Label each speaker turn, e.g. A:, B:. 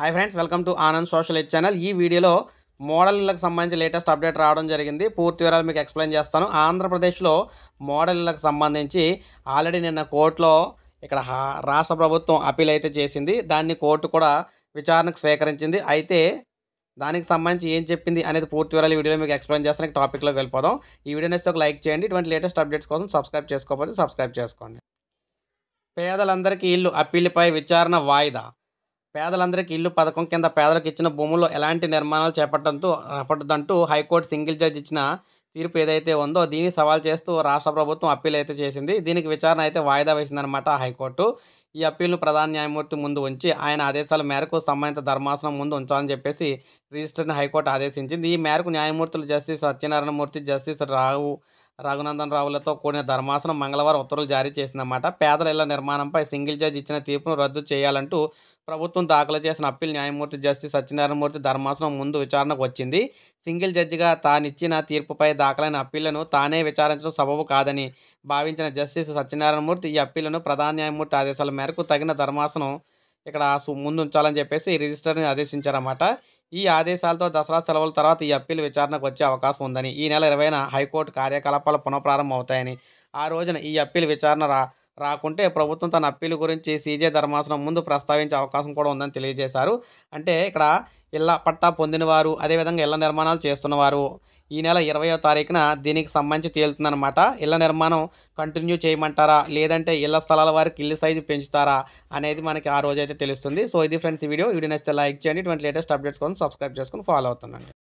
A: hi friends welcome to Anand social ed channel ఈ వీడియోలో మోడళ్లకు సంబంధించి లేటెస్ట్ అప్డేట్ రావడం జరిగింది పూర్తి వివరాలు మీకు ఎక్స్ప్లెయిన్ చేస్తాను ఆంధ్రప్రదేశ్లో మోడళ్లకు సంబంధించి ఆల్రెడీ నిన్న కోర్టులో ఇక్కడ రాష్ట్ర ప్రభుత్వం అపీల్ అయితే చేసింది దాన్ని కోర్టు కూడా విచారణకు స్వీకరించింది అయితే దానికి సంబంధించి ఏం చెప్పింది అనేది పూర్తి వివరాలు వీడియోలో మీకు ఎక్స్ప్లెయిన్ చేస్తాను టాపిక్లోకి వెళ్ళిపోదాం ఈ వీడియో నేస్తే ఒక లైక్ చేయండి ఇటువంటి లేటెస్ట్ అప్డేట్స్ కోసం సబ్స్క్రైబ్ చేసుకోకపోతే సబ్స్క్రైబ్ చేసుకోండి పేదలందరికీ ఇల్లు అప్పీల్పై విచారణ వాయిదా పేదలందరికీ ఇల్లు పథకం కింద పేదలకు ఇచ్చిన భూముల్లో ఎలాంటి నిర్మాణాలు చేపట్టడంతో చేపట్టదంటూ హైకోర్టు సింగిల్ జడ్జి ఇచ్చిన తీర్పు ఏదైతే ఉందో దీన్ని సవాల్ చేస్తూ రాష్ట్ర ప్రభుత్వం అప్పీల్ అయితే చేసింది దీనికి విచారణ అయితే వాయిదా వేసిందనమాట హైకోర్టు ఈ అప్పీల్ను ప్రధాన న్యాయమూర్తి ముందు ఉంచి ఆయన ఆదేశాల మేరకు సంబంధిత ధర్మాసనం ముందు ఉంచాలని చెప్పేసి రిజిస్టర్ని హైకోర్టు ఆదేశించింది ఈ మేరకు న్యాయమూర్తులు జస్టిస్ సత్యనారాయణమూర్తి జస్టిస్ రావు రఘునందన్ రావులతో కూడిన ధర్మాసనం మంగళవారం ఉత్తర్వులు జారీ చేసిందన్నమాట పేదల ఇళ్ల నిర్మాణంపై సింగిల్ జడ్జి ఇచ్చిన తీర్పును రద్దు చేయాలంటూ ప్రభుత్వం దాఖలు చేసిన అప్పీల్ న్యాయమూర్తి జస్టిస్ సత్యనారాయణమూర్తి ధర్మాసనం ముందు విచారణకు వచ్చింది సింగిల్ జడ్జిగా తానిచ్చిన తీర్పుపై దాఖలైన అప్పీళ్లను తానే విచారించడం సబబు కాదని భావించిన జస్టిస్ సత్యనారాయణమూర్తి ఈ అప్పీళ్లను ప్రధాన న్యాయమూర్తి ఆదేశాల మేరకు తగిన ధర్మాసనం ఇక్కడ ముందు ఉంచాలని చెప్పేసి రిజిస్టర్ని ఆదేశించారన్నమాట ఈ ఆదేశాలతో దసరా సెలవుల తర్వాత ఈ అప్పీల్ విచారణకు వచ్చే అవకాశం ఉందని ఈ నెల ఇరవైన హైకోర్టు కార్యకలాపాలు పునఃప్రారంభం అవుతాయని ఆ రోజున ఈ అప్పీల్ విచారణ రా రాకుంటే ప్రభుత్వం తన అప్పీల్ గురించి సీజే ధర్మాసనం ముందు ప్రస్తావించే అవకాశం కూడా ఉందని తెలియజేశారు అంటే ఇక్కడ ఇళ్ల పట్టా పొందినవారు అదేవిధంగా ఇళ్ల నిర్మాణాలు చేస్తున్నవారు ఈ నెల ఇరవయో తారీఖున దీనికి సంబంధించి తేలుతుందనమాట ఇళ్ల నిర్మాణం కంటిన్యూ చేయమంటారా లేదంటే ఇళ్ల స్థలాల వారికి ఇల్లు సైజు పెంచుతారా అనేది మనకి ఆ రోజైతే తెలుస్తుంది సో ఇది ఫ్రెండ్స్ వీడియో వీడియో నచ్చితే లైక్ చేయండి ఇటువంటి లేటెస్ట్ అప్డేట్స్ కోసం సబ్స్క్రైబ్ చేసుకుని ఫాలో అవుతుందండి